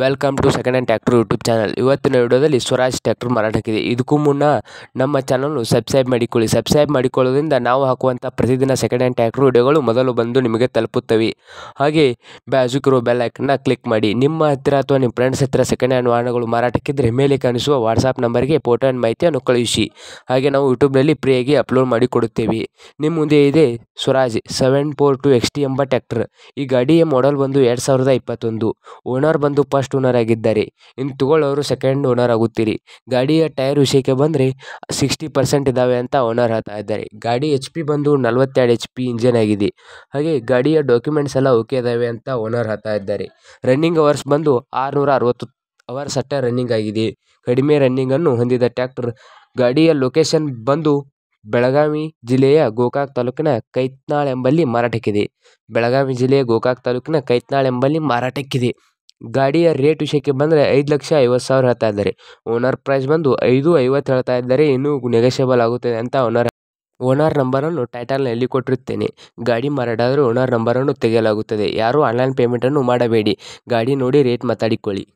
welcome to second hand tractor YouTube channel ಇವತ್ತಿನ ವಿಡಿಯೋದಲ್ಲಿ Swaraj tractor ಮಾರಾಟಕ್ಕಿದೆ ಇದಕ್ಕೂ ಮುನ್ನ ನಮ್ಮ ಚಾನಲ್ ಸಬ್ಸ್ಕ್ರೈಬ್ ಮಾಡಿಕೊಳ್ಳಿ ಸಬ್ಸ್ಕ್ರೈಬ್ ಮಾಡಿಕೊಳ್ಳೋದ್ರಿಂದ ನಾವು ಹಾಕುವಂಥ ಪ್ರತಿದಿನ ಸೆಕೆಂಡ್ ಹ್ಯಾಂಡ್ ಟ್ಯಾಕ್ಟರ್ ವಿಡಿಯೋಗಳು ಮೊದಲು ಬಂದು ನಿಮಗೆ ತಲುಪುತ್ತವೆ ಹಾಗೆ ಬ್ಯಾಜುಕಿರೋ ಬೆಲ್ಲೈಕನ್ನ ಕ್ಲಿಕ್ ಮಾಡಿ ನಿಮ್ಮ ಹತ್ತಿರ ಅಥವಾ ನಿಮ್ಮ ಫ್ರೆಂಡ್ಸ್ ಹತ್ತಿರ ಸೆಕೆಂಡ್ ಹ್ಯಾಂಡ್ ವಾಹನಗಳು ಮಾರಾಟಕ್ಕಿದ್ದರೆ ಮೇಲೆ ಕಾಣಿಸುವ ವಾಟ್ಸಪ್ ನಂಬರ್ಗೆ ಫೋಟೋ ಆ್ಯಂಡ್ ಮಾಹಿತಿಯನ್ನು ಕಳುಹಿಸಿ ಹಾಗೆ ನಾವು ಯೂಟ್ಯೂಬ್ನಲ್ಲಿ ಫ್ರೀಯಾಗಿ ಅಪ್ಲೋಡ್ ಮಾಡಿಕೊಡುತ್ತೇವೆ ನಿಮ್ಮ ಮುಂದೆ ಇದೆ Swaraj seven four two X T ಎಂಬ ಟ್ಯಾಕ್ಟರ್ ಈ ಗಾಡಿಯ ಮಾಡೆಲ್ ಬಂದು ಎರಡು ಸಾವಿರದ ಇಪ್ಪತ್ತೊಂದು ಓನರ್ ಬಂದು ಫಸ್ಟ್ ಓನರ್ ಆಗಿದ್ದಾರೆ ಇನ್ನು ತಗೊಳ್ಳೋರು ಸೆಕೆಂಡ್ ಓನರ್ ಆಗುತ್ತೀರಿ ಗಾಡಿಯ ಟೈರ್ ವಿಷಯಕ್ಕೆ ಬಂದರೆ ಸಿಕ್ಸ್ಟಿ ಪರ್ಸೆಂಟ್ ಇದ್ದಾವೆ ಅಂತ ಓನರ್ ಹೇಳ್ತಾ ಇದ್ದಾರೆ ಗಾಡಿ ಎಚ್ ಪಿ ಬಂದು ನಲವತ್ತೆರಡು ಎಚ್ ಪಿ ಇಂಜಿನ್ ಆಗಿದೆ ಹಾಗೆ ಗಾಡಿಯ ಡಾಕ್ಯುಮೆಂಟ್ಸ್ ಎಲ್ಲ ಓಕೆ ಇದ್ದಾವೆ ಅಂತ ಓನರ್ ಹೇಳ್ತಾ ಇದ್ದಾರೆ ರನ್ನಿಂಗ್ ಅವರ್ಸ್ ಬಂದು ಆರುನೂರ ಅರವತ್ತು ಅವರ್ಸ್ ಅಷ್ಟೇ ರನ್ನಿಂಗ್ ಆಗಿದೆ ಕಡಿಮೆ ರನ್ನಿಂಗನ್ನು ಹೊಂದಿದ ಟ್ಯಾಕ್ಟರ್ ಗಾಡಿಯ ಲೊಕೇಶನ್ ಬಂದು ಬೆಳಗಾವಿ ಜಿಲ್ಲೆಯ ಗೋಕಾಕ್ ತಾಲೂಕಿನ ಕೈತ್ನಾಳ್ ಎಂಬಲ್ಲಿ ಮಾರಾಟಕ್ಕಿದೆ ಬೆಳಗಾವಿ ಜಿಲ್ಲೆಯ ಗೋಕಾಕ್ ತಾಲೂಕಿನ ಕೈತ್ನಾಳ್ ಎಂಬಲ್ಲಿ ಮಾರಾಟಕ್ಕಿದೆ ಗಾಡಿಯ ರೇಟ್ ವಿಷಯಕ್ಕೆ ಬಂದರೆ ಐದು ಲಕ್ಷ ಐವತ್ತು ಸಾವಿರ ಹೇಳ್ತಾ ಇದ್ದಾರೆ ಓನರ್ ಪ್ರೈಸ್ ಬಂದು ಐದು ಐವತ್ತು ಹೇಳ್ತಾ ಇದ್ದಾರೆ ಇನ್ನೂ ನೆಗೋಷಿಯಬಲ್ ಆಗುತ್ತದೆ ಅಂತ ಓನರ್ ಓನರ್ ನಂಬರನ್ನು ಟೈಟಲ್ನಲ್ಲಿ ಕೊಟ್ಟಿರುತ್ತೇನೆ ಗಾಡಿ ಮಾರಾಟ ಆದರೆ ಓನರ್ ನಂಬರನ್ನು ತೆಗೆಯಲಾಗುತ್ತದೆ ಯಾರೂ ಆನ್ಲೈನ್ ಪೇಮೆಂಟನ್ನು ಮಾಡಬೇಡಿ ಗಾಡಿ ನೋಡಿ ರೇಟ್ ಮಾತಾಡಿಕೊಳ್ಳಿ